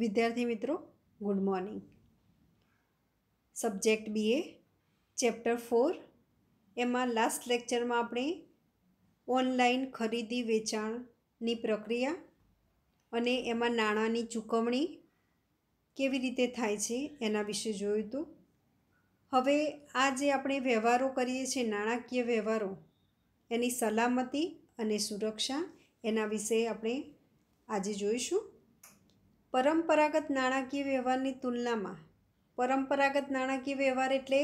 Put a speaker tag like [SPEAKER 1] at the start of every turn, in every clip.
[SPEAKER 1] વિદ્યાર્થી મિત્રો good morning subject B A chapter four એમાં લાસ્ટ લેક્ચરમાં આપણે ઓનલાઈન ખરીદી વેચાણની પ્રક્રિયા અને એમાં નાણાંની ચૂકવણી કેવી રીતે થાય છે એના વિશે જોયું હતું હવે આ જે આપણે વ્યવહારો કરીએ છીએ નાણાકીય વ્યવહારો એની સલામતી અને સુરક્ષા એના વિશે આપણે આજે જોઈશું પરંપરાગત નાણાકીય વ્યવહારની તુલનામાં પરંપરાગત નાણાકીય વ્યવહાર એટલે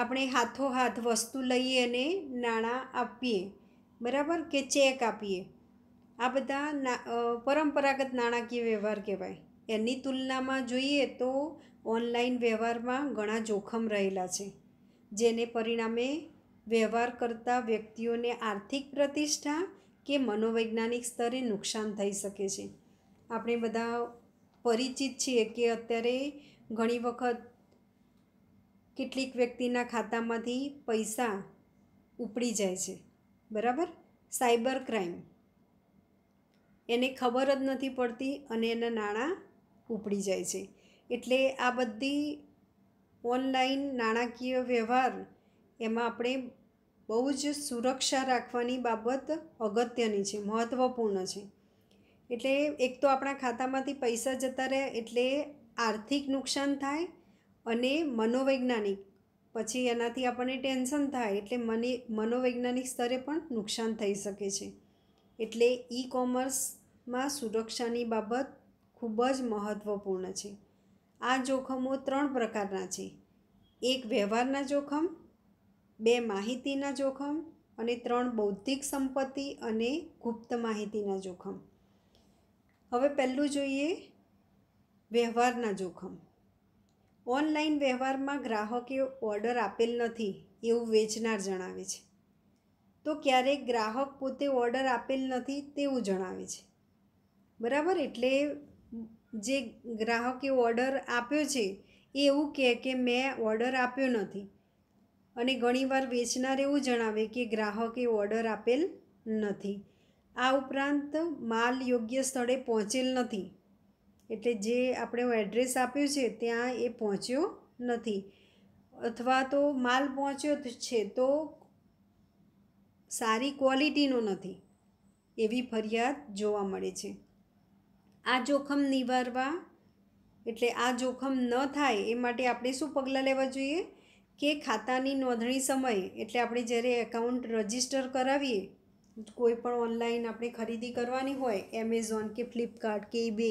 [SPEAKER 1] આપણે હાથો હાથ વસ્તુ લઈએ અને નાણાં આપીએ બરાબર કે ચેક આપીએ આ બધા પરંપરાગત નાણાકીય વ્યવહાર કહેવાય એની તુલનામાં જોઈએ તો ઓનલાઈન વ્યવહારમાં ઘણા જોખમ રહેલા છે જેને પરિણામે વ્યવહાર કરતા વ્યક્તિઓને આર્થિક પ્રતિષ્ઠા કે મનોવૈજ્ઞાનિક સ્તરે નુકસાન થઈ શકે છે આપણે બધા પરિચિત છીએ કે અત્યારે ઘણી વખત કેટલીક વ્યક્તિના ખાતામાંથી પૈસા ઉપડી જાય છે બરાબર સાયબર ક્રાઈમ એને ખબર જ નથી પડતી અને એના નાણાં ઉપડી જાય છે એટલે આ બધી ઓનલાઈન નાણાકીય વ્યવહાર એમાં આપણે બહુ જ સુરક્ષા રાખવાની બાબત અગત્યની છે મહત્ત્વપૂર્ણ છે એટલે એક તો આપણા ખાતામાંથી પૈસા જતા રહે એટલે આર્થિક નુકસાન થાય અને મનોવૈજ્ઞાનિક પછી એનાથી આપણને ટેન્શન થાય એટલે મને મનોવૈજ્ઞાનિક સ્તરે પણ નુકસાન થઈ શકે છે એટલે ઈ કોમર્સમાં સુરક્ષાની બાબત ખૂબ જ મહત્ત્વપૂર્ણ છે આ જોખમો ત્રણ પ્રકારના છે એક વ્યવહારના જોખમ બે માહિતીના જોખમ અને ત્રણ બૌદ્ધિક સંપત્તિ અને ગુપ્ત માહિતીના જોખમ હવે પહેલું જોઈએ વ્યવહારના જોખમ ઓનલાઈન વ્યવહારમાં ગ્રાહકે ઓર્ડર આપેલ નથી એવું વેચનાર જણાવે છે તો ક્યારેક ગ્રાહક પોતે ઓર્ડર આપેલ નથી તેવું જણાવે છે બરાબર એટલે જે ગ્રાહકે ઓર્ડર આપ્યો છે એ એવું કહે કે મેં ઓર્ડર આપ્યો નથી અને ઘણીવાર વેચનાર એવું જણાવે કે ગ્રાહકે ઓર્ડર આપેલ નથી આ ઉપરાંત માલ યોગ્ય સ્થળે પહોંચેલ નથી એટલે જે આપણે એડ્રેસ આપ્યું છે ત્યાં એ પહોંચ્યો નથી અથવા તો માલ પહોંચ્યો છે તો સારી ક્વોલિટીનો નથી એવી ફરિયાદ જોવા મળે છે આ જોખમ નિવારવા એટલે આ જોખમ ન થાય એ માટે આપણે શું પગલાં લેવા જોઈએ કે ખાતાની નોંધણી સમયે એટલે આપણે જ્યારે એકાઉન્ટ રજીસ્ટર કરાવીએ કોઈ પણ ઓનલાઈન આપણે ખરીદી કરવાની હોય એમેઝોન કે ફ્લિપકાર્ટ કે બે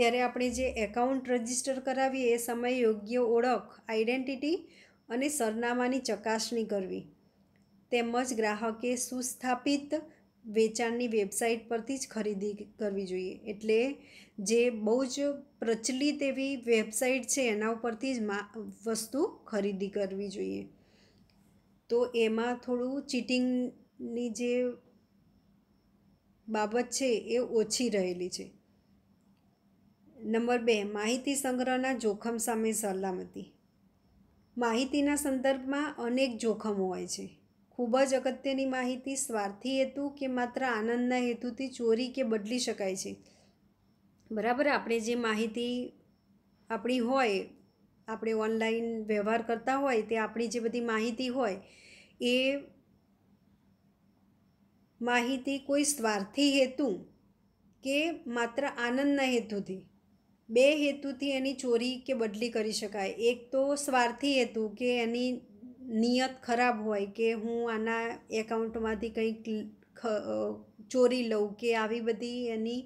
[SPEAKER 1] ત્યારે આપણે જે એકાઉન્ટ રજીસ્ટર કરાવીએ એ સમયે યોગ્ય ઓળખ આઈડેન્ટિટી અને સરનામાની ચકાસણી કરવી તેમજ ગ્રાહકે સુસ્થાપિત વેચાણની વેબસાઇટ પરથી જ ખરીદી કરવી જોઈએ એટલે જે બહુ જ પ્રચલિત એવી વેબસાઇટ છે એના ઉપરથી જ મા વસ્તુ ખરીદી કરવી જોઈએ તો એમાં થોડું ચીટિંગ ની જે બાબત છે એ ઓછી રહેલી છે નંબર બે માહિતી સંગ્રહના જોખમ સામે સલામતી માહિતીના સંદર્ભમાં અનેક જોખમો હોય છે ખૂબ જ અગત્યની માહિતી સ્વાર્થી હેતુ કે માત્ર આનંદના હેતુથી ચોરી કે બદલી શકાય છે બરાબર આપણે જે માહિતી આપણી હોય આપણે ઓનલાઈન વ્યવહાર કરતા હોય તે આપણી જે બધી માહિતી હોય એ માહિતી કોઈ સ્વાર્થી હેતુ કે માત્ર આનંદના હેતુથી બે હેતુથી એની ચોરી કે બદલી કરી શકાય એક તો સ્વાર્થી હેતુ કે એની નિયત ખરાબ હોય કે હું આના એકાઉન્ટમાંથી કંઈક ચોરી લઉં કે આવી બધી એની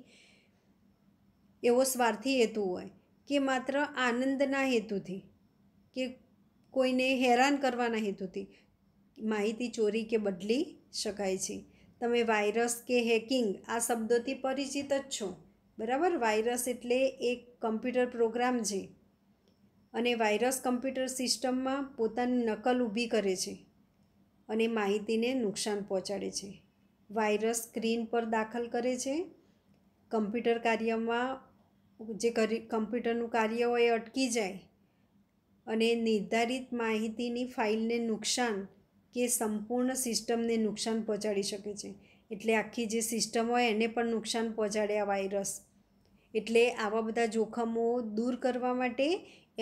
[SPEAKER 1] એવો સ્વાર્થી હેતુ હોય કે માત્ર આનંદના હેતુથી કે કોઈને હેરાન કરવાના હેતુથી માહિતી ચોરી કે બદલી શકાય છે તમે વાયરસ કે હેકિંગ આ શબ્દોથી પરિચિત જ છો બરાબર વાયરસ એટલે એક કમ્પ્યુટર પ્રોગ્રામ છે અને વાયરસ કમ્પ્યુટર સિસ્ટમમાં પોતાની નકલ ઊભી કરે છે અને માહિતીને નુકસાન પહોંચાડે છે વાયરસ સ્ક્રીન પર દાખલ કરે છે કમ્પ્યુટર કાર્યમાં જે કરી કમ્પ્યુટરનું કાર્ય હોય એ અટકી જાય અને નિર્ધારિત માહિતીની ફાઇલને નુકસાન કે સંપૂર્ણ સિસ્ટમને નુકસાન પહોંચાડી શકે છે એટલે આખી જે સિસ્ટમ હોય એને પણ નુકસાન પહોંચાડે આ વાયરસ એટલે આવા બધા જોખમો દૂર કરવા માટે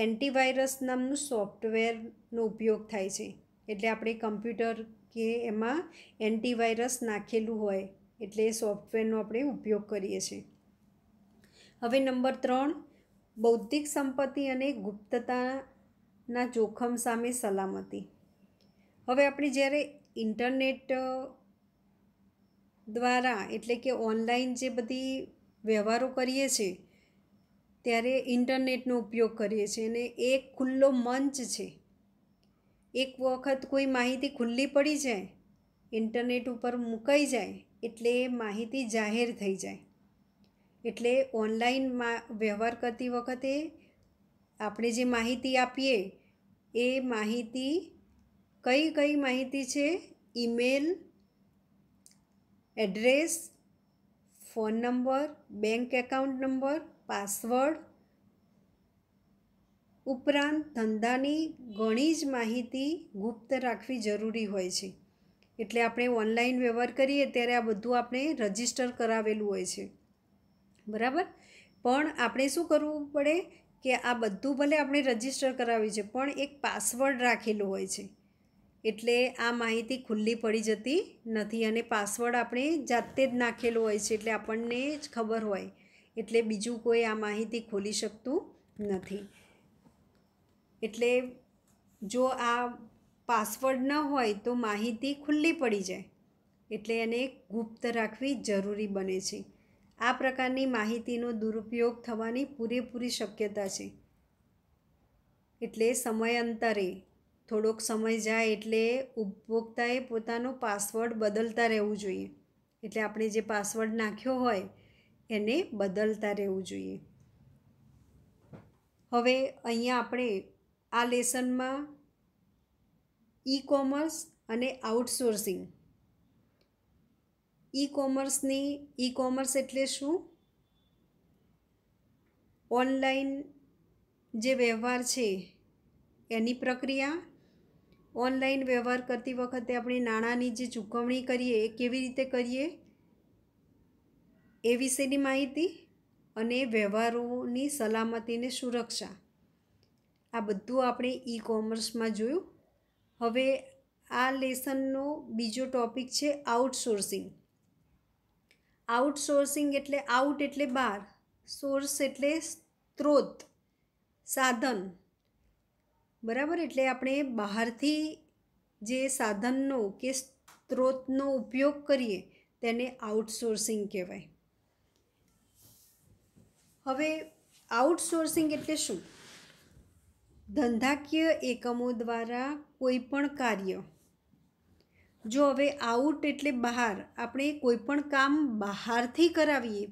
[SPEAKER 1] એન્ટીવાયરસ નામનું સોફ્ટવેરનો ઉપયોગ થાય છે એટલે આપણે કમ્પ્યુટર કે એમાં એન્ટીવાયરસ નાખેલું હોય એટલે સોફ્ટવેરનો આપણે ઉપયોગ કરીએ છીએ હવે નંબર ત્રણ બૌદ્ધિક સંપત્તિ અને ગુપ્તતાના જોખમ સામે સલામતી હવે આપણે જ્યારે ઇન્ટરનેટ દ્વારા એટલે કે ઓનલાઈન જે બધી વ્યવહારો કરીએ છીએ ત્યારે ઇન્ટરનેટનો ઉપયોગ કરીએ છીએ અને એ ખુલ્લો મંચ છે એક વખત કોઈ માહિતી ખુલ્લી પડી જાય ઇન્ટરનેટ ઉપર મુકાઈ જાય એટલે માહિતી જાહેર થઈ જાય એટલે ઓનલાઈન વ્યવહાર કરતી વખતે આપણે જે માહિતી આપીએ એ માહિતી કઈ કઈ માહિતી છે email address phone number bank account number password ઉપરાંત ધંધાની ઘણી જ માહિતી ગુપ્ત રાખવી જરૂરી હોય છે એટલે આપણે ઓનલાઈન વ્યવહાર કરીએ ત્યારે આ બધું આપણે રજીસ્ટર કરાવેલું હોય છે બરાબર પણ આપણે શું કરવું પડે કે આ બધું ભલે આપણે રજીસ્ટર કરાવ્યું છે પણ એક પાસવર્ડ રાખેલો હોય છે એટલે આ માહિતી ખુલ્લી પડી જતી નથી અને પાસવર્ડ આપણે જાતે જ નાખેલો હોય છે એટલે આપણને જ ખબર હોય એટલે બીજું કોઈ આ માહિતી ખોલી શકતું નથી એટલે જો આ પાસવર્ડ ન હોય તો માહિતી ખુલ્લી પડી જાય એટલે એને ગુપ્ત રાખવી જરૂરી બને છે આ પ્રકારની માહિતીનો દુરુપયોગ થવાની પૂરેપૂરી શક્યતા છે એટલે સમયાંતરે થોડોક સમય જાય એટલે ઉપભોક્તાએ પોતાનો પાસવર્ડ બદલતા રહેવું જોઈએ એટલે આપણે જે પાસવર્ડ નાખ્યો હોય એને બદલતા રહેવું જોઈએ હવે અહીંયા આપણે આ લેસનમાં ઈ કોમર્સ અને આઉટસોર્સિંગ ઈ કોમર્સની ઈ કોમર્સ એટલે શું ઓનલાઈન જે વ્યવહાર છે એની પ્રક્રિયા ઓનલાઈન વ્યવહાર કરતી વખતે આપણે નાણાંની જે ચૂકવણી કરીએ એ કેવી રીતે કરીએ એ વિશેની માહિતી અને વ્યવહારોની સલામતીને સુરક્ષા આ બધું આપણે ઈ કોમર્સમાં જોયું હવે આ લેસનનો બીજો ટોપિક છે આઉટસોર્સિંગ આઉટસોર્સિંગ એટલે આઉટ એટલે બહાર સોર્સ એટલે સ્ત્રોત સાધન બરાબર એટલે આપણે બહારથી જે સાધનનો કે સ્ત્રોતનો ઉપયોગ કરીએ તેને આઉટસોર્સિંગ કહેવાય હવે આઉટસોર્સિંગ એટલે શું ધંધાકીય એકમો દ્વારા કોઈપણ કાર્ય જો હવે આઉટ એટલે બહાર આપણે કોઈપણ કામ બહારથી કરાવીએ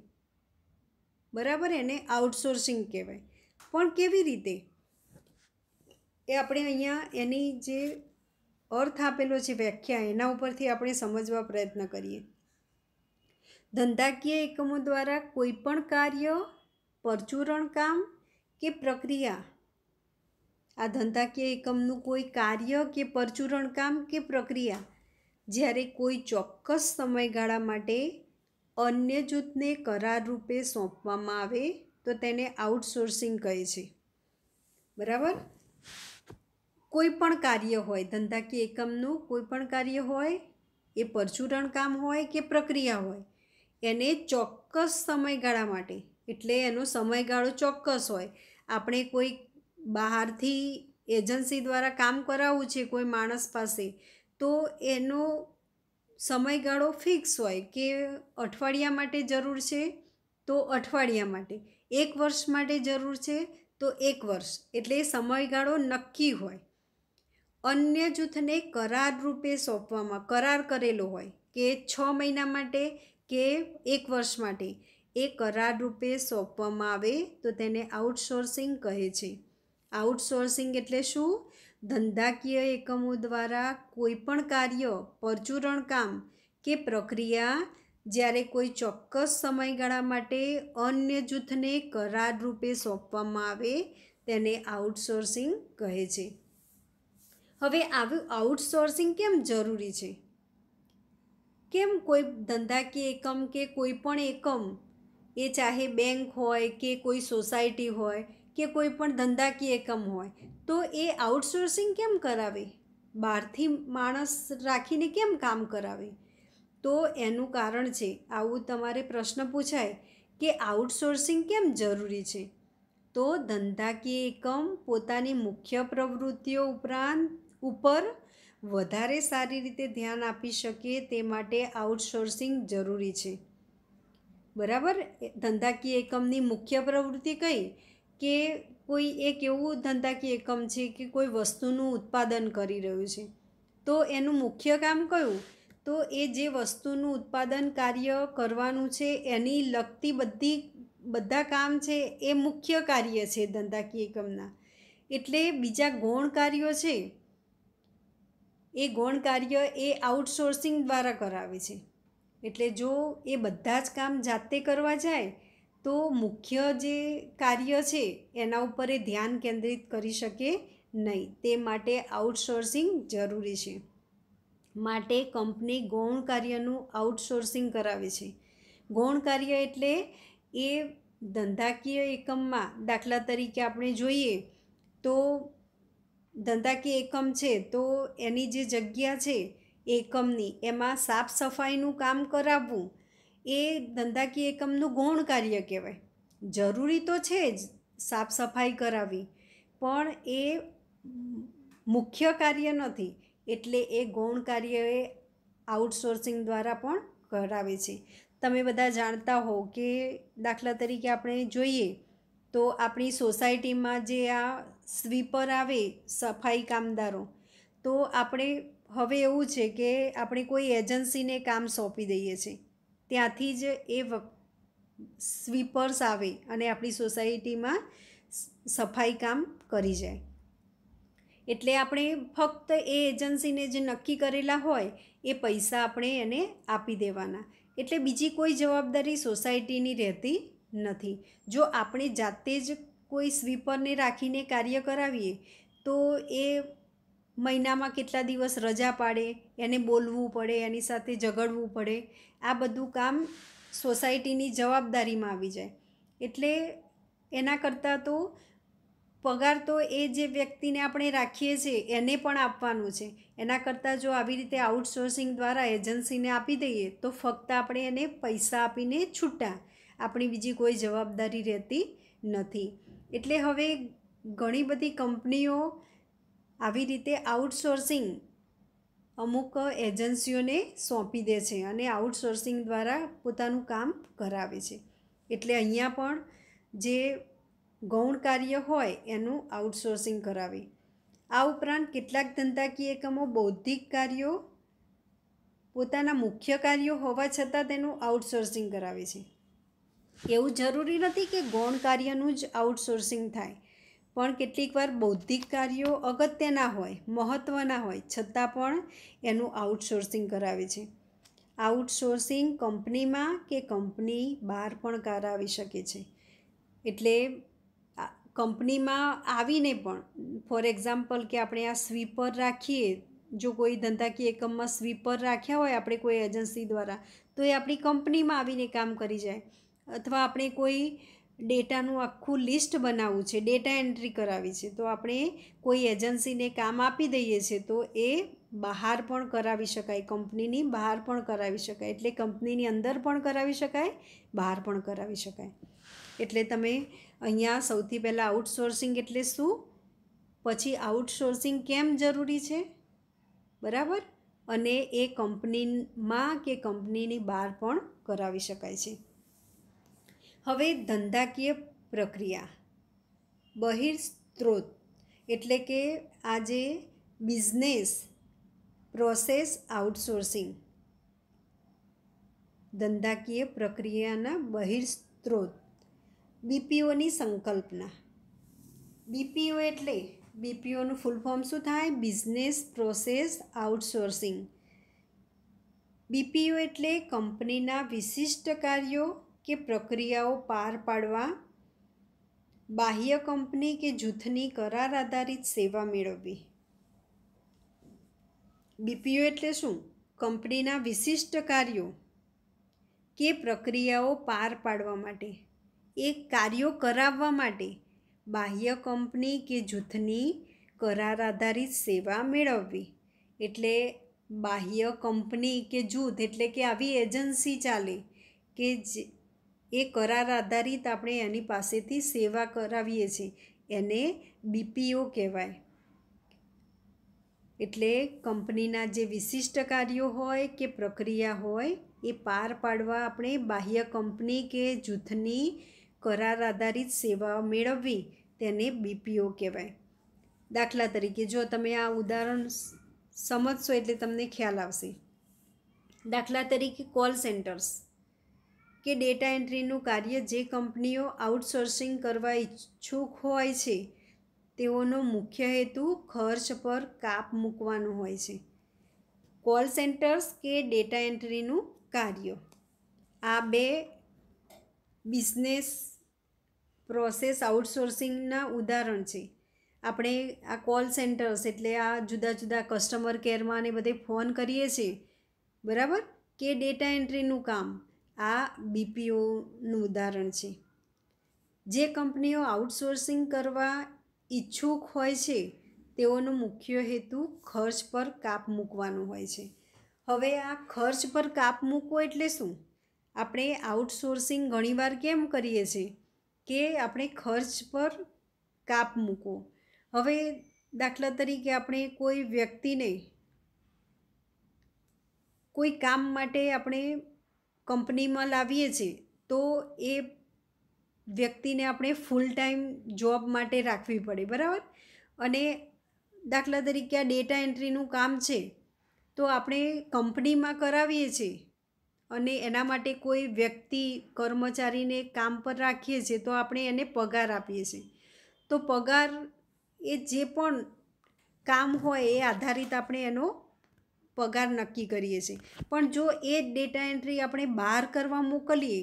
[SPEAKER 1] બરાબર એને આઉટસોર્સિંગ કહેવાય પણ કેવી રીતે એ આપણે અહીંયા એની જે અર્થ આપેલો છે વ્યાખ્યા એના ઉપરથી આપણે સમજવા પ્રયત્ન કરીએ ધંધાકીય એકમો દ્વારા કોઈપણ કાર્ય પરચુરણ કામ કે પ્રક્રિયા આ ધંધાકીય એકમનું કોઈ કાર્ય કે પરચુરણ કામ કે પ્રક્રિયા જ્યારે કોઈ ચોક્કસ સમયગાળા માટે અન્ય જૂથને કરાર રૂપે સોંપવામાં આવે તો તેને આઉટસોર્સિંગ કહે છે બરાબર કોઈ પણ કાર્ય હોય ધંધાકીય એકમનું કોઈ પણ કાર્ય હોય એ પરચુરણ કામ હોય કે પ્રક્રિયા હોય એને ચોક્કસ સમયગાળા માટે એટલે એનો સમયગાળો ચોક્કસ હોય આપણે કોઈ બહારથી એજન્સી દ્વારા કામ કરાવવું છે કોઈ માણસ પાસે તો એનો સમયગાળો ફિક્સ હોય કે અઠવાડિયા માટે જરૂર છે તો અઠવાડિયા માટે એક વર્ષ માટે જરૂર છે તો એક વર્ષ એટલે સમયગાળો નક્કી હોય અન્ય જૂથને કરાર રૂપે સોંપવામાં કરાર કરેલો હોય કે છ મહિના માટે કે એક વર્ષ માટે એ કરાર રૂપે સોંપવામાં આવે તો તેને આઉટસોર્સિંગ કહે છે આઉટસોર્સિંગ એટલે શું ધંધાકીય એકમો દ્વારા કોઈપણ કાર્ય પરચુરણ કામ કે પ્રક્રિયા જ્યારે કોઈ ચોક્કસ સમયગાળા માટે અન્ય જૂથને કરાર રૂપે સોંપવામાં આવે તેને આઉટસોર્સિંગ કહે છે હવે આવું આઉટસોર્સિંગ કેમ જરૂરી છે કેમ કોઈ ધંધાકીય એકમ કે કોઈ પણ એકમ એ ચાહે બેંક હોય કે કોઈ સોસાયટી હોય કે કોઈ પણ ધંધાકીય એકમ હોય તો એ આઉટસોર્સિંગ કેમ કરાવે બહારથી માણસ રાખીને કેમ કામ કરાવે તો એનું કારણ છે આવું તમારે પ્રશ્ન પૂછાય કે આઉટસોર્સિંગ કેમ જરૂરી છે તો ધંધાકીય એકમ પોતાની મુખ્ય પ્રવૃત્તિઓ ઉપરાંત ઉપર વધારે સારી રીતે ધ્યાન આપી શકીએ તે માટે આઉટસોર્સિંગ જરૂરી છે બરાબર ધંધાકીય એકમની મુખ્ય પ્રવૃત્તિ કઈ કે કોઈ એક એવું ધંધાકીય એકમ છે કે કોઈ વસ્તુનું ઉત્પાદન કરી રહ્યું છે તો એનું મુખ્ય કામ કયું તો એ જે વસ્તુનું ઉત્પાદન કાર્ય કરવાનું છે એની લગતી બધી બધા કામ છે એ મુખ્ય કાર્ય છે ધંધાકીય એકમના એટલે બીજા ગૌણ કાર્યો છે એ ગૌણ કાર્ય એ આઉટસોર્સિંગ દ્વારા કરાવે છે એટલે જો એ બધા જ કામ જાતે કરવા જાય તો મુખ્ય જે કાર્ય છે એના ઉપર એ ધ્યાન કેન્દ્રિત કરી શકે નહીં તે માટે આઉટસોર્સિંગ જરૂરી છે માટે કંપની ગૌણ કાર્યનું આઉટસોર્સિંગ કરાવે છે ગૌણ કાર્ય એટલે એ ધંધાકીય એકમમાં દાખલા તરીકે આપણે જોઈએ તો ધંધાકીય એકમ છે તો એની જે જગ્યા છે એકમની એમાં સાફ સફાઈનું કામ કરાવવું એ ધંધાકીય એકમનું ગૌણ કાર્ય કહેવાય જરૂરી તો છે જ સાફ સફાઈ કરાવવી પણ એ મુખ્ય કાર્ય નથી એટલે એ ગૌણ કાર્ય એ આઉટસોર્સિંગ દ્વારા પણ કરાવે છે તમે બધા જાણતા હો કે દાખલા તરીકે આપણે જોઈએ તો આપણી સોસાયટીમાં જે આ સ્વીપર આવે સફાઈ કામદારો તો આપણે હવે એવું છે કે આપણે કોઈ એજન્સીને કામ સોંપી દઈએ છીએ ત્યાંથી જ એ સ્વીપર્સ આવે અને આપણી સોસાયટીમાં સફાઈ કામ કરી જાય એટલે આપણે ફક્ત એ એજન્સીને જે નક્કી કરેલા હોય એ પૈસા આપણે એને આપી દેવાના એટલે બીજી કોઈ જવાબદારી સોસાયટીની રહેતી નથી જો આપણે જાતે જ કોઈ સ્વીપરને રાખીને કાર્ય કરાવીએ તો એ મહિનામાં કેટલા દિવસ રજા પાડે એને બોલવું પડે એની સાથે ઝઘડવું પડે આ બધું કામ સોસાયટીની જવાબદારીમાં આવી જાય એટલે એના કરતાં તો પગાર તો એ જે વ્યક્તિને આપણે રાખીએ છીએ એને પણ આપવાનું છે એના કરતાં જો આવી રીતે આઉટસોર્સિંગ દ્વારા એજન્સીને આપી દઈએ તો ફક્ત આપણે એને પૈસા આપીને છૂટા આપણી બીજી કોઈ જવાબદારી રહેતી નથી એટલે હવે ઘણી બધી કંપનીઓ આવી રીતે આઉટસોર્સિંગ અમુક એજન્સીઓને સોંપી દે છે અને આઉટસોર્સિંગ દ્વારા પોતાનું કામ કરાવે છે એટલે અહીંયા પણ જે ગૌણ કાર્ય હોય એનું આઉટસોર્સિંગ કરાવે આ ઉપરાંત કેટલાક ધંધાકીય એકમો બૌદ્ધિક કાર્યો પોતાના મુખ્ય કાર્યો હોવા છતાં તેનું આઉટસોર્સિંગ કરાવે છે એવું જરૂરી નથી કે ગૌણ કાર્યનું જ આઉટસોર્સિંગ થાય પણ કેટલીકવાર બૌદ્ધિક કાર્યો અગત્યના હોય મહત્ત્વના હોય છતાં પણ એનું આઉટસોર્સિંગ કરાવે છે આઉટસોર્સિંગ કંપનીમાં કે કંપની બહાર પણ કરાવી શકે છે એટલે કંપનીમાં આવીને પણ ફોર એક્ઝામ્પલ કે આપણે આ સ્વીપર રાખીએ જો કોઈ ધંધાકીય એકમમાં સ્વીપર રાખ્યા હોય આપણે કોઈ એજન્સી દ્વારા તો એ આપણી કંપનીમાં આવીને કામ કરી જાય અથવા આપણે કોઈ ડેટાનું આખું લિસ્ટ બનાવવું છે ડેટા એન્ટ્રી કરાવી છે તો આપણે કોઈ એજન્સીને કામ આપી દઈએ છીએ તો એ બહાર પણ કરાવી શકાય કંપનીની બહાર પણ કરાવી શકાય એટલે કંપનીની અંદર પણ કરાવી શકાય બહાર પણ કરાવી શકાય એટલે તમે અહીંયા સૌથી પહેલાં આઉટસોર્સિંગ એટલે શું પછી આઉટસોર્સિંગ કેમ જરૂરી છે બરાબર અને એ કંપનીમાં કે કંપનીની બહાર પણ કરાવી શકાય છે હવે ધંધાકીય પ્રક્રિયા બહિર સ્ત્રોત એટલે કે આજે બિઝનેસ પ્રોસેસ આઉટસોર્સિંગ ધંધાકીય પ્રક્રિયાના બહિર સ્ત્રોત બીપીઓની સંકલ્પના બીપીઓ એટલે બીપીઓનું ફૂલ ફોર્મ શું થાય બિઝનેસ પ્રોસેસ આઉટસોર્સિંગ બીપીઓ એટલે કંપનીના વિશિષ્ટ કાર્યો કે પ્રક્રિયાઓ પાર પાડવા બાહ્ય કંપની કે જૂથની કરાર આધારિત સેવા મેળવવી બીપીઓ એટલે શું કંપનીના વિશિષ્ટ કાર્યો કે પ્રક્રિયાઓ પાર પાડવા માટે એ કાર્યો કરાવવા માટે બાહ્ય કંપની કે જૂથની કરાર આધારિત સેવા મેળવવી એટલે બાહ્ય કંપની કે જૂથ એટલે કે આવી એજન્સી ચાલે કે એ કરાર આધારિત આપણે એની પાસેથી સેવા કરાવીએ છીએ એને બીપીઓ કહેવાય એટલે કંપનીના જે વિશિષ્ટ કાર્યો હોય કે પ્રક્રિયા હોય એ પાર પાડવા આપણે બાહ્ય કંપની કે જૂથની કરાર આધારિત સેવા મેળવવી તેને બીપીઓ કહેવાય દાખલા તરીકે જો તમે આ ઉદાહરણ સમજશો એટલે તમને ખ્યાલ આવશે દાખલા તરીકે કોલ સેન્ટર્સ કે ડેટા એન્ટ્રીનું કાર્ય જે કંપનીઓ આઉટસોર્સિંગ કરવા ઈચ્છુક હોય છે તેઓનો મુખ્ય હેતુ ખર્ચ પર કાપ મૂકવાનો હોય છે કોલ સેન્ટર્સ કે ડેટા એન્ટ્રીનું કાર્ય આ બે બિઝનેસ પ્રોસેસ આઉટસોર્સિંગના ઉદાહરણ છે આપણે આ કોલ સેન્ટર્સ એટલે આ જુદા જુદા કસ્ટમર કેરમાં ને બધે ફોન કરીએ છીએ બરાબર કે ડેટા એન્ટ્રીનું કામ આ બીપીઓનું ઉદાહરણ છે જે કંપનીઓ આઉટસોર્સિંગ કરવા ઈચ્છુક હોય છે તેઓનો મુખ્ય હેતુ ખર્ચ પર કાપ મૂકવાનો હોય છે હવે આ ખર્ચ પર કાપ મૂકવો એટલે શું આપણે આઉટસોર્સિંગ ઘણીવાર કેમ કરીએ છીએ કે આપણે ખર્ચ પર કાપ મૂકો હવે દાખલા તરીકે આપણે કોઈ વ્યક્તિને કોઈ કામ માટે આપણે કંપનીમાં લાવીએ છીએ તો એ વ્યક્તિને આપણે ફૂલ ટાઈમ જોબ માટે રાખવી પડે બરાબર અને દાખલા તરીકે આ ડેટા એન્ટ્રીનું કામ છે તો આપણે કંપનીમાં કરાવીએ છીએ અને એના માટે કોઈ વ્યક્તિ કર્મચારીને કામ પર રાખીએ છીએ તો આપણે એને પગાર આપીએ છીએ તો પગાર એ જે પણ કામ હોય એ આધારિત આપણે એનો પગાર નક્કી કરીએ છીએ પણ જો એ જ ડેટા એન્ટ્રી આપણે બહાર કરવા મોકલીએ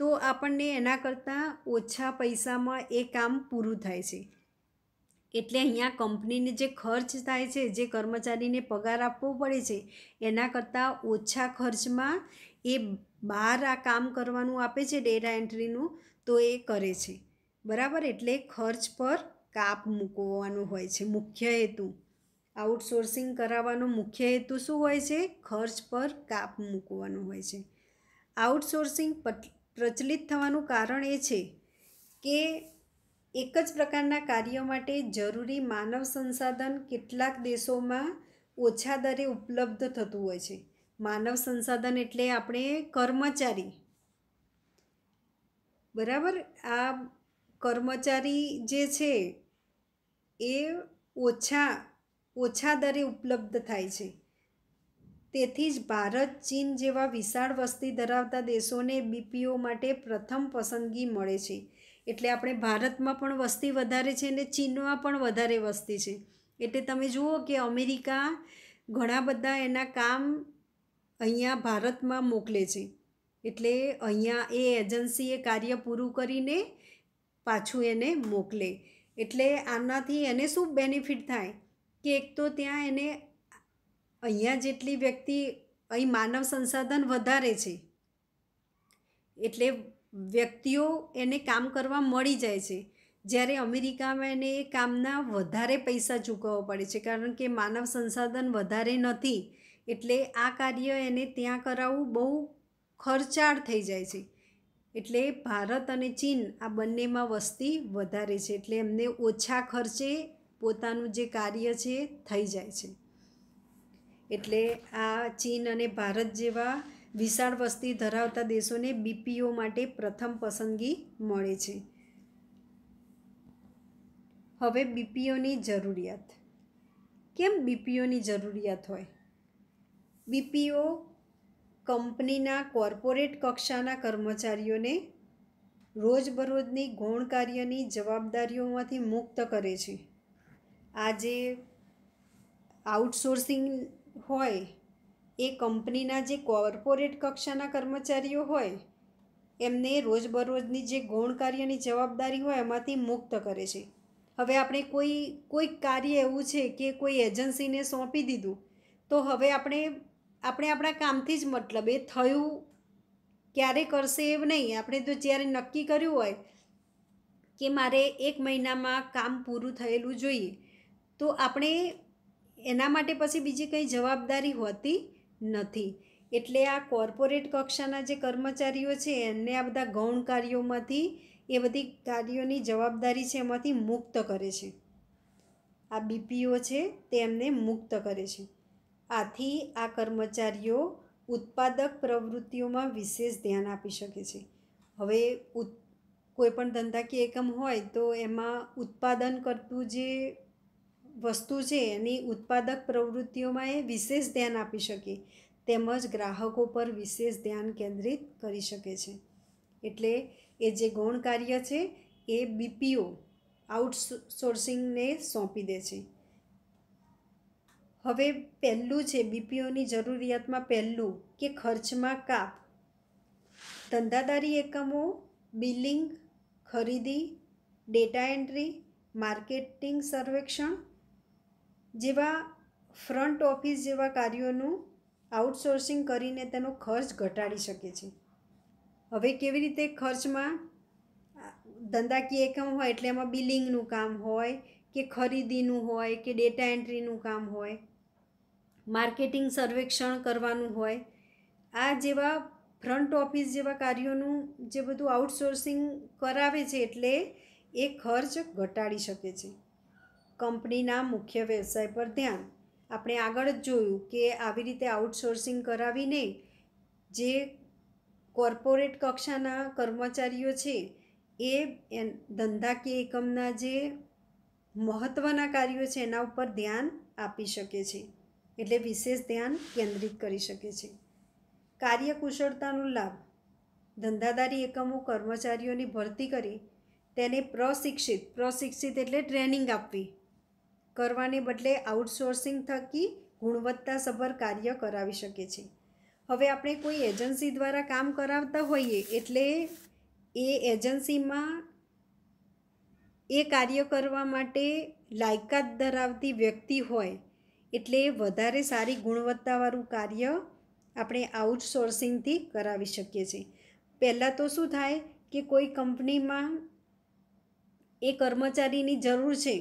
[SPEAKER 1] તો આપણને એના કરતાં ઓછા પૈસામાં એ કામ પૂરું થાય છે એટલે અહીંયા કંપનીને જે ખર્ચ થાય છે જે કર્મચારીને પગાર આપવો પડે છે એના કરતાં ઓછા ખર્ચમાં એ બહાર આ કામ કરવાનું આપે છે ડેટા એન્ટ્રીનું તો એ કરે છે બરાબર એટલે ખર્ચ પર કાપ મૂકવાનો હોય છે મુખ્ય હેતુ આઉટસોર્સિંગ કરાવવાનો મુખ્ય હેતુ શું હોય છે ખર્ચ પર કાપ મૂકવાનો હોય છે આઉટસોર્સિંગ પ્રચલિત થવાનું કારણ એ છે કે એક જ પ્રકારના કાર્ય માટે જરૂરી માનવ સંસાધન કેટલાક દેશોમાં ઓછા દરે ઉપલબ્ધ થતું હોય છે માનવ સંસાધન એટલે આપણે કર્મચારી બરાબર આ કર્મચારી જે છે એ ઓછા ઓછા દરે ઉપલબ્ધ થાય છે તેથી જ ભારત ચીન જેવા વિશાળ વસ્તી ધરાવતા દેશોને બીપીઓ માટે પ્રથમ પસંદગી મળે છે એટલે આપણે ભારતમાં પણ વસ્તી વધારે છે અને ચીનમાં પણ વધારે વસ્તી છે એટલે તમે જુઓ કે અમેરિકા ઘણા બધા એના કામ અહીંયા ભારતમાં મોકલે છે એટલે અહીંયા એ એજન્સીએ કાર્ય પૂરું કરીને પાછું એને મોકલે એટલે આનાથી એને શું બેનિફિટ થાય કે એક તો ત્યાં એને અહીંયા જેટલી વ્યક્તિ અહીં માનવ સંસાધન વધારે છે એટલે વ્યક્તિઓ એને કામ કરવા મળી જાય છે જ્યારે અમેરિકામાં એને એ કામના વધારે પૈસા ચૂકવવા પડે છે કારણ કે માનવ સંસાધન વધારે નથી એટલે આ કાર્ય એને ત્યાં કરાવવું બહુ ખર્ચાળ થઈ જાય છે એટલે ભારત અને ચીન આ બંનેમાં વસ્તી વધારે છે એટલે એમને ઓછા ખર્ચે પોતાનું જે કાર્ય છે થઈ જાય છે એટલે આ ચીન અને ભારત જેવા વિશાળ વસ્તી ધરાવતા દેશોને બીપીઓ માટે પ્રથમ પસંદગી મળે છે હવે બીપીઓની જરૂરિયાત કેમ બીપીઓની જરૂરિયાત હોય બીપીઓ કંપનીના કોર્પોરેટ કક્ષાના કર્મચારીઓને રોજબરોજની ગૌણ કાર્યની જવાબદારીઓમાંથી મુક્ત કરે છે આ જે આઉટસોર્સિંગ હોય એ કંપનીના જે કોર્પોરેટ કક્ષાના કર્મચારીઓ હોય એમને રોજબરોજની જે ગૌણ કાર્યની જવાબદારી હોય એમાંથી મુક્ત કરે છે હવે આપણે કોઈ કોઈ કાર્ય એવું છે કે કોઈ એજન્સીને સોંપી દીધું તો હવે આપણે આપણે આપણા કામથી જ મતલબ એ થયું ક્યારે કરશે એમ નહીં આપણે તો જ્યારે નક્કી કર્યું હોય કે મારે એક મહિનામાં કામ પૂરું થયેલું જોઈએ તો આપણે એના માટે પછી બીજી કંઈ જવાબદારી હોતી નથી એટલે આ કોર્પોરેટ કક્ષાના જે કર્મચારીઓ છે એમને આ બધા ગૌણ કાર્યોમાંથી એ બધી કાર્યોની જવાબદારી છે એમાંથી મુક્ત કરે છે આ બીપીઓ છે તે એમને મુક્ત કરે છે આથી આ કર્મચારીઓ ઉત્પાદક પ્રવૃત્તિઓમાં વિશેષ ધ્યાન આપી શકે છે હવે કોઈપણ ધંધાકીય એકમ હોય તો એમાં ઉત્પાદન કરતું જે વસ્તુ છે એની ઉત્પાદક પ્રવૃત્તિઓમાં એ વિશેષ ધ્યાન આપી શકે તેમજ ગ્રાહકો પર વિશેષ ધ્યાન કેન્દ્રિત કરી શકે છે એટલે એ જે ગૌણ કાર્ય છે એ બીપીઓ આઉટસોર્સિંગને સોંપી દે છે હવે પહેલું છે બીપીઓની જરૂરિયાતમાં પહેલું કે ખર્ચમાં કાપ ધંધાદારી એકમો બિલિંગ ખરીદી ડેટા એન્ટ્રી માર્કેટિંગ સર્વેક્ષણ જેવા ફ્રન્ટ ઓફિસ જેવા કાર્યોનું આઉટસોર્સિંગ કરીને તેનો ખર્ચ ઘટાડી શકે છે હવે કેવી રીતે ખર્ચમાં ધંધાકીય એકમ હોય એટલે એમાં બિલિંગનું કામ હોય કે ખરીદીનું હોય કે ડેટા એન્ટ્રીનું કામ હોય માર્કેટિંગ સર્વેક્ષણ કરવાનું હોય આ જેવા ફ્રન્ટ ઓફિસ જેવા કાર્યોનું જે બધું આઉટસોર્સિંગ કરાવે છે એટલે એ ખર્ચ ઘટાડી શકે છે કંપનીના મુખ્ય વ્યવસાય પર ધ્યાન આપણે આગળ જ જોયું કે આવી રીતે આઉટસોર્સિંગ કરાવીને જે કોર્પોરેટ કક્ષાના કર્મચારીઓ છે એ ધંધાકીય એકમના જે મહત્ત્વના કાર્યો છે એના ઉપર ધ્યાન આપી શકે છે એટલે વિશેષ ધ્યાન કેન્દ્રિત કરી શકે છે કાર્યકુશળતાનો લાભ ધંધાદારી એકમો કર્મચારીઓની ભરતી કરી તેને પ્રશિક્ષિત પ્રશિક્ષિત એટલે ટ્રેનિંગ આપવી કરવાને બદલે આઉટસોર્સિંગ થકી ગુણવત્તાસભર કાર્ય કરાવી શકે છે હવે આપણે કોઈ એજન્સી દ્વારા કામ કરાવતા હોઈએ એટલે એ એજન્સીમાં એ કાર્ય કરવા માટે લાયકાત ધરાવતી વ્યક્તિ હોય એટલે વધારે સારી ગુણવત્તાવાળું કાર્ય આપણે આઉટસોર્સિંગથી કરાવી શકીએ છીએ પહેલાં તો શું થાય કે કોઈ કંપનીમાં એ કર્મચારીની જરૂર છે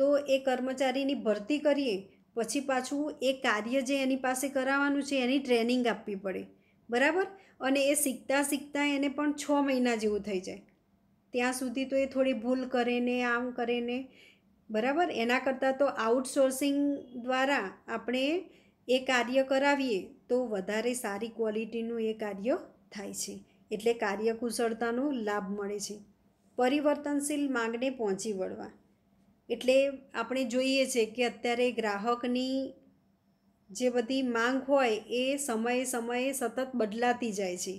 [SPEAKER 1] તો એ કર્મચારીની ભરતી કરીએ પછી પાછું એ કાર્ય જે એની પાસે કરાવવાનું છે એની ટ્રેનિંગ આપવી પડે બરાબર અને એ શીખતા શીખતા એને પણ છ મહિના જેવું થઈ જાય ત્યાં સુધી તો એ થોડી ભૂલ કરે ને આમ કરે ને બરાબર એના કરતાં તો આઉટસોર્સિંગ દ્વારા આપણે એ કાર્ય કરાવીએ તો વધારે સારી ક્વોલિટીનું એ કાર્ય થાય છે એટલે કાર્યકુશળતાનો લાભ મળે છે પરિવર્તનશીલ માંગને પહોંચી વળવા એટલે આપણે જોઈએ છે કે અત્યારે ગ્રાહકની જે બધી માંગ હોય એ સમયે સમયે સતત બદલાતી જાય છે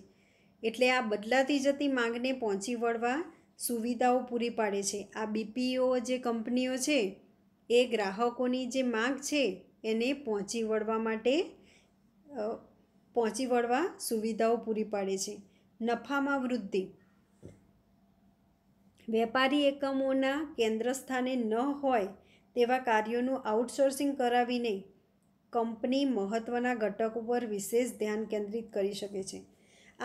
[SPEAKER 1] એટલે આ બદલાતી જતી માંગને પહોંચી વળવા સુવિધાઓ પૂરી પાડે છે આ બીપીઓ જે કંપનીઓ છે એ ગ્રાહકોની જે માંગ છે એને પહોંચી વળવા માટે પહોંચી વળવા સુવિધાઓ પૂરી પાડે છે નફામાં વૃદ્ધિ વેપારી એકમોના કેન્દ્ર સ્થાને ન હોય તેવા કાર્યોનું આઉટસોર્સિંગ કરાવીને કંપની મહત્ત્વના ઘટક ઉપર વિશેષ ધ્યાન કેન્દ્રિત કરી શકે છે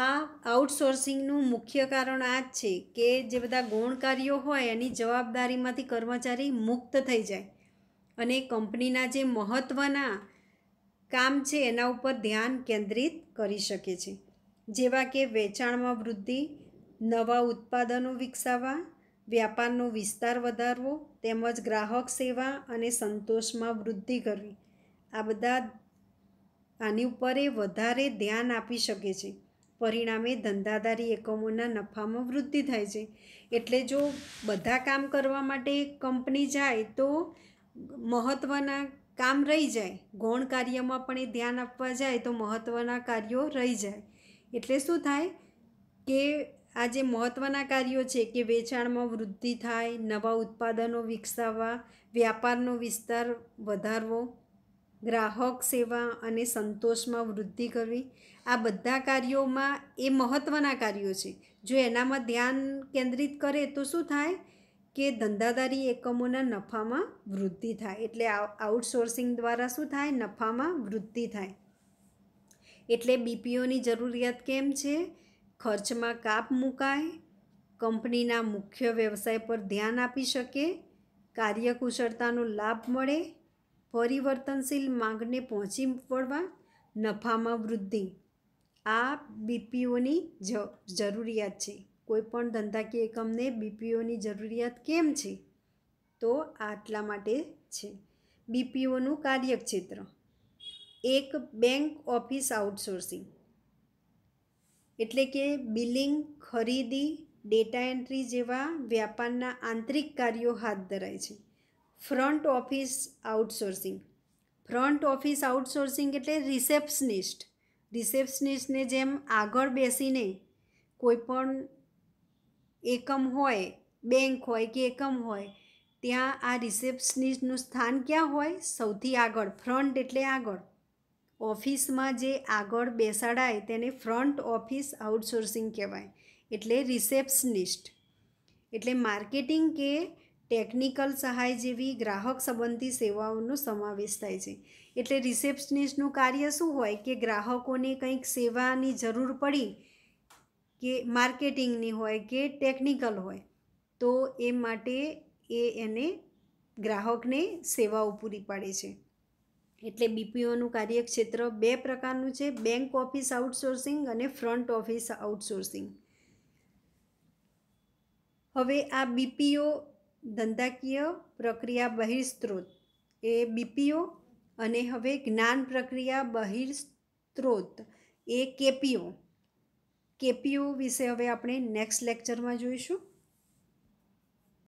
[SPEAKER 1] આ આઉટસોર્સિંગનું મુખ્ય કારણ આ જ છે કે જે બધા ગૌણ કાર્યો હોય એની જવાબદારીમાંથી કર્મચારી મુક્ત થઈ જાય અને કંપનીના જે મહત્ત્વના કામ છે એના ઉપર ધ્યાન કેન્દ્રિત કરી શકે છે જેવા કે વેચાણમાં વૃદ્ધિ નવા ઉત્પાદનો વિકસાવવા વ્યાપારનો વિસ્તાર વધારવો તેમજ ગ્રાહક સેવા અને સંતોષમાં વૃદ્ધિ કરવી આ બધા આની ઉપર એ વધારે ધ્યાન આપી શકે છે પરિણામે ધંધાદારી એકમોના નફામાં વૃદ્ધિ થાય છે એટલે જો બધા કામ કરવા માટે કંપની જાય તો મહત્ત્વના કામ રહી જાય ગૌણ કાર્યમાં પણ એ ધ્યાન આપવા જાય તો મહત્ત્વના કાર્યો રહી જાય એટલે શું થાય કે આજે મહત્ત્વના કાર્યો છે કે વેચાણમાં વૃદ્ધિ થાય નવા ઉત્પાદનો વિકસાવવા વ્યાપારનો વિસ્તાર વધારવો ગ્રાહક સેવા અને સંતોષમાં વૃદ્ધિ કરવી આ બધા કાર્યોમાં એ મહત્ત્વના કાર્યો છે જો એનામાં ધ્યાન કેન્દ્રિત કરે તો શું થાય કે ધંધાદારી એકમોના નફામાં વૃદ્ધિ થાય એટલે આઉટસોર્સિંગ દ્વારા શું થાય નફામાં વૃદ્ધિ થાય એટલે બીપીઓની જરૂરિયાત કેમ છે ખર્ચમાં કાપ મુકાય કંપનીના મુખ્ય વ્યવસાય પર ધ્યાન આપી શકે કાર્યકુશળતાનો લાભ મળે પરિવર્તનશીલ માંગને પહોંચી વળવા નફામાં વૃદ્ધિ આ બીપીઓની જરૂરિયાત છે કોઈપણ ધંધાકીય એકમને બીપીઓની જરૂરિયાત કેમ છે તો આટલા માટે છે બીપીઓનું કાર્યક્ષેત્ર એક બેંક ઓફિસ આઉટસોર્સિંગ એટલે કે બિલિંગ ખરીદી ડેટા એન્ટ્રી જેવા વ્યાપારના આંતરિક કાર્યો હાથ ધરાય છે front office outsourcing front office outsourcing એટલે રિસેપ્શનિસ્ટ રિસેપ્શનિસ્ટને જેમ આગળ બેસીને કોઈપણ એકમ હોય બેંક હોય કે એકમ હોય ત્યાં આ રિસેપ્શનિસ્ટનું સ્થાન ક્યાં હોય સૌથી આગળ ફ્રન્ટ એટલે આગળ ઓફિસમાં જે આગળ બેસાડાય તેને ફ્રન્ટ ઓફિસ આઉટસોર્સિંગ કહેવાય એટલે રિસેપ્શનિસ્ટ એટલે માર્કેટિંગ કે ટેકનિકલ સહાય જેવી ગ્રાહક સંબંધી સેવાઓનો સમાવેશ થાય છે એટલે રિસેપ્શનિસ્ટનું કાર્ય શું હોય કે ગ્રાહકોને કંઈક સેવાની જરૂર પડી કે માર્કેટિંગની હોય કે ટેકનિકલ હોય તો એ માટે એ એને ગ્રાહકને સેવાઓ પૂરી પાડે છે એટલે બીપીઓનું કાર્યક્ષેત્ર બે પ્રકારનું છે બેંક ઓફિસ આઉટસોર્સિંગ અને ફ્રન્ટ ઓફિસ આઉટસોર્સિંગ હવે આ બીપીઓ ધંધાકીય પ્રક્રિયા બહિર્સ્ત્રોત એ બીપીઓ અને હવે જ્ઞાન પ્રક્રિયા બહિર્સ્ત્રોત એ કેપીઓ કેપીઓ વિશે હવે આપણે નેક્સ્ટ લેક્ચરમાં જોઈશું